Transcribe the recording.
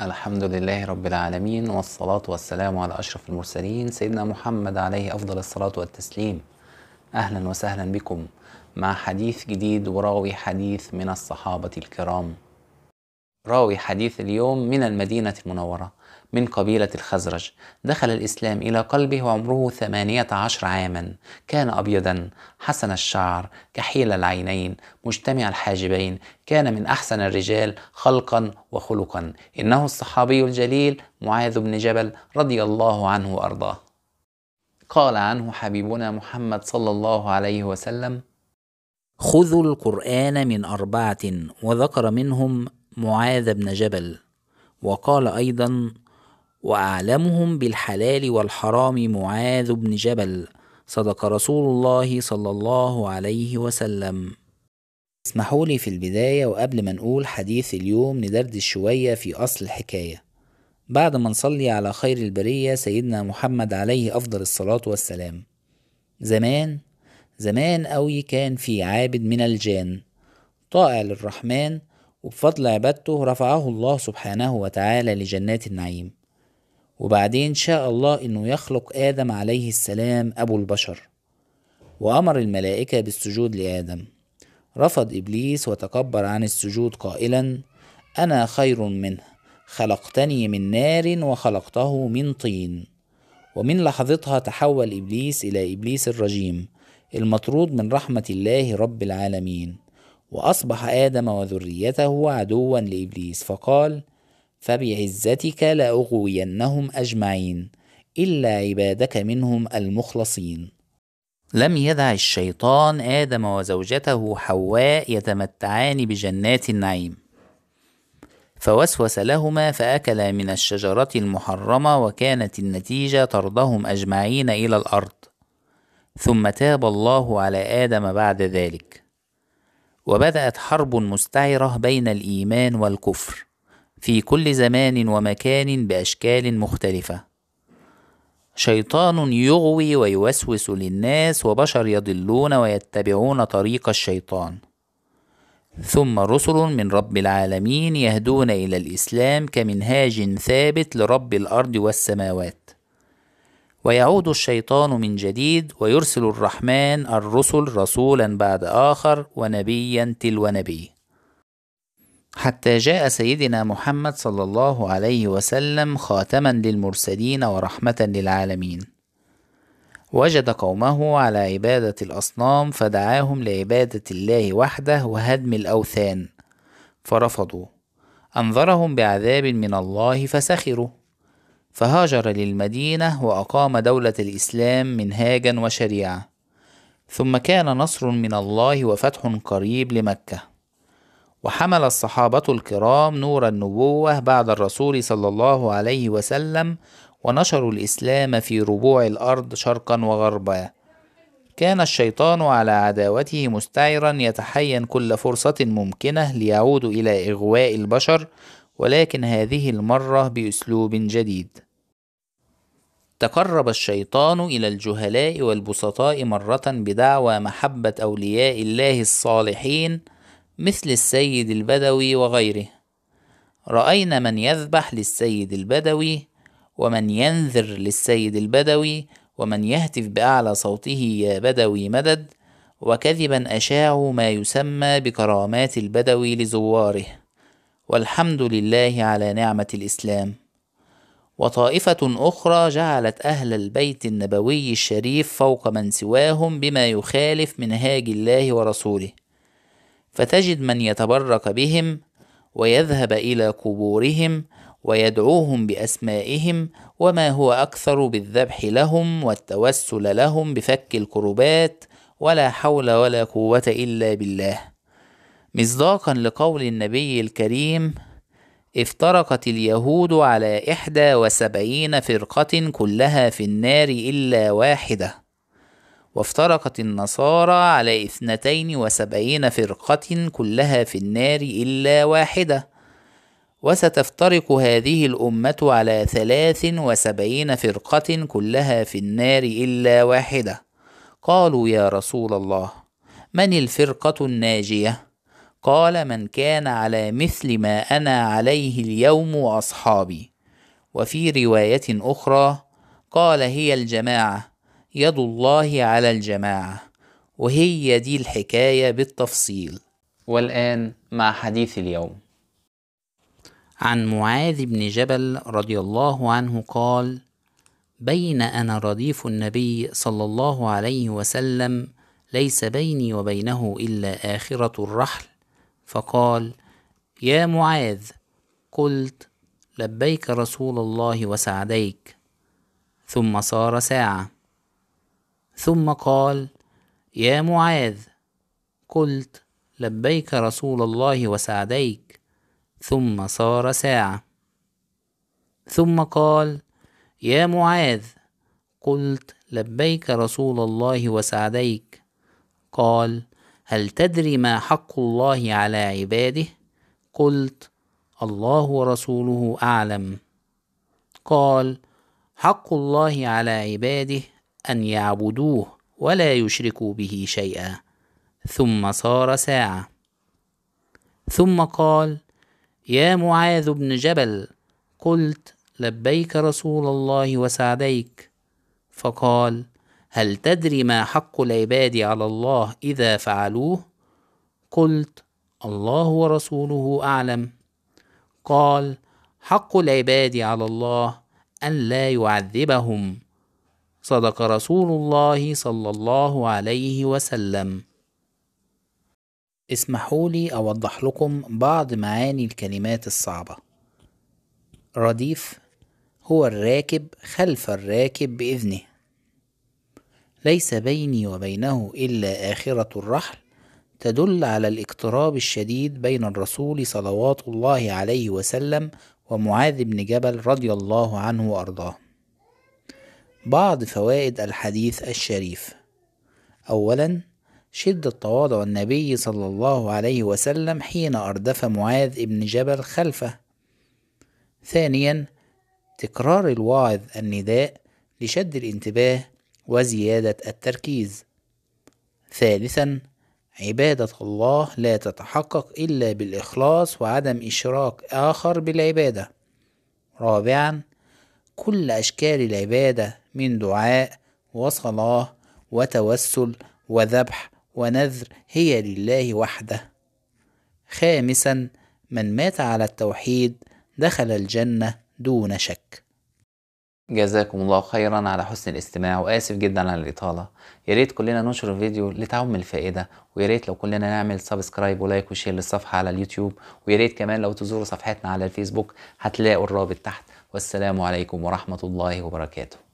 الحمد لله رب العالمين والصلاة والسلام على أشرف المرسلين سيدنا محمد عليه أفضل الصلاة والتسليم أهلا وسهلا بكم مع حديث جديد وراوي حديث من الصحابة الكرام راوي حديث اليوم من المدينة المنورة من قبيلة الخزرج دخل الإسلام إلى قلبه وعمره ثمانية عشر عاما كان أبيضا حسن الشعر كحيل العينين مجتمع الحاجبين كان من أحسن الرجال خلقا وخلقا إنه الصحابي الجليل معاذ بن جبل رضي الله عنه وأرضاه قال عنه حبيبنا محمد صلى الله عليه وسلم خذوا القرآن من أربعة وذكر منهم معاذ بن جبل وقال أيضا واعلمهم بالحلال والحرام معاذ بن جبل صدق رسول الله صلى الله عليه وسلم اسمحوا لي في البداية وقبل ما نقول حديث اليوم ندردش شوية في أصل الحكاية بعد ما نصلي على خير البرية سيدنا محمد عليه أفضل الصلاة والسلام زمان زمان أوي كان في عابد من الجان طائع للرحمن وبفضل عبادته رفعه الله سبحانه وتعالى لجنات النعيم وبعدين شاء الله انه يخلق ادم عليه السلام ابو البشر وامر الملائكه بالسجود لادم رفض ابليس وتكبر عن السجود قائلا انا خير منه خلقتني من نار وخلقته من طين ومن لحظتها تحول ابليس الى ابليس الرجيم المطرود من رحمه الله رب العالمين واصبح ادم وذريته عدوا لابليس فقال فبعزتك لأغوينهم أجمعين إلا عبادك منهم المخلصين لم يدع الشيطان آدم وزوجته حواء يتمتعان بجنات النعيم فوسوس لهما فأكلا من الشجرة المحرمة وكانت النتيجة طردهم أجمعين إلى الأرض ثم تاب الله على آدم بعد ذلك وبدأت حرب مستعرة بين الإيمان والكفر في كل زمان ومكان باشكال مختلفه شيطان يغوي ويوسوس للناس وبشر يضلون ويتبعون طريق الشيطان ثم رسل من رب العالمين يهدون الى الاسلام كمنهاج ثابت لرب الارض والسماوات ويعود الشيطان من جديد ويرسل الرحمن الرسل رسولا بعد اخر ونبيا تلو نبي حتى جاء سيدنا محمد صلى الله عليه وسلم خاتما للمرسلين ورحمة للعالمين. وجد قومه على عبادة الأصنام فدعاهم لعبادة الله وحده وهدم الأوثان، فرفضوا. أنذرهم بعذاب من الله فسخروا. فهاجر للمدينة وأقام دولة الإسلام منهاجا وشريعة. ثم كان نصر من الله وفتح قريب لمكة. وحمل الصحابة الكرام نور النبوة بعد الرسول صلى الله عليه وسلم ونشروا الإسلام في ربوع الأرض شرقا وغربا كان الشيطان على عداوته مستعرا يتحين كل فرصة ممكنة ليعود إلى إغواء البشر ولكن هذه المرة بأسلوب جديد تقرب الشيطان إلى الجهلاء والبسطاء مرة بدعوى محبة أولياء الله الصالحين مثل السيد البدوي وغيره رأينا من يذبح للسيد البدوي ومن ينذر للسيد البدوي ومن يهتف بأعلى صوته يا بدوي مدد وكذبا أشاعوا ما يسمى بكرامات البدوي لزواره والحمد لله على نعمة الإسلام وطائفة أخرى جعلت أهل البيت النبوي الشريف فوق من سواهم بما يخالف منهاج الله ورسوله فتجد من يتبرك بهم ويذهب الى قبورهم ويدعوهم باسمائهم وما هو اكثر بالذبح لهم والتوسل لهم بفك الكربات ولا حول ولا قوه الا بالله مصداقا لقول النبي الكريم افترقت اليهود على إحدى وسبعين فرقة كلها في النار إلا واحدة وافترقت النصارى على اثنتين وسبعين فرقة كلها في النار إلا واحدة وستفترق هذه الأمة على ثلاث وسبعين فرقة كلها في النار إلا واحدة قالوا يا رسول الله من الفرقة الناجية؟ قال من كان على مثل ما أنا عليه اليوم وأصحابي وفي رواية أخرى قال هي الجماعة يد الله على الجماعة وهي دي الحكاية بالتفصيل والآن مع حديث اليوم عن معاذ بن جبل رضي الله عنه قال بين أنا رديف النبي صلى الله عليه وسلم ليس بيني وبينه إلا آخرة الرحل فقال يا معاذ قلت لبيك رسول الله وسعديك ثم صار ساعه ثم قال يا معاذ قلت لبيك رسول الله وسعديك ثم صار ساعة ثم قال يا معاذ قلت لبيك رسول الله وسعديك قال هل تدري ما حق الله على عباده قلت الله ورسوله اعلم قال حق الله على عباده أن يعبدوه ولا يشركوا به شيئا ثم صار ساعة ثم قال يا معاذ بن جبل قلت لبيك رسول الله وسعديك فقال هل تدري ما حق العباد على الله إذا فعلوه قلت الله ورسوله أعلم قال حق العباد على الله أن لا يعذبهم صدق رسول الله صلى الله عليه وسلم اسمحوا لي أوضح لكم بعض معاني الكلمات الصعبة رديف هو الراكب خلف الراكب بإذنه ليس بيني وبينه إلا آخرة الرحل تدل على الاقتراب الشديد بين الرسول صلوات الله عليه وسلم ومعاذ بن جبل رضي الله عنه وأرضاه بعض فوائد الحديث الشريف أولا شدة تواضع النبي صلى الله عليه وسلم حين أردف معاذ بن جبل خلفه ثانيا تكرار الواعظ النداء لشد الانتباه وزيادة التركيز ثالثا عبادة الله لا تتحقق إلا بالإخلاص وعدم إشراك آخر بالعبادة رابعا كل أشكال العبادة من دعاء وصلاة وتوسل وذبح ونذر هي لله وحده خامسا من مات على التوحيد دخل الجنة دون شك جزاكم الله خيرا على حسن الاستماع واسف جدا على الاطاله يا ريت كلنا ننشر الفيديو لتعم الفائده ويا ريت لو كلنا نعمل سبسكرايب ولايك وشير للصفحه على اليوتيوب ويا ريت كمان لو تزوروا صفحتنا على الفيسبوك هتلاقوا الرابط تحت والسلام عليكم ورحمه الله وبركاته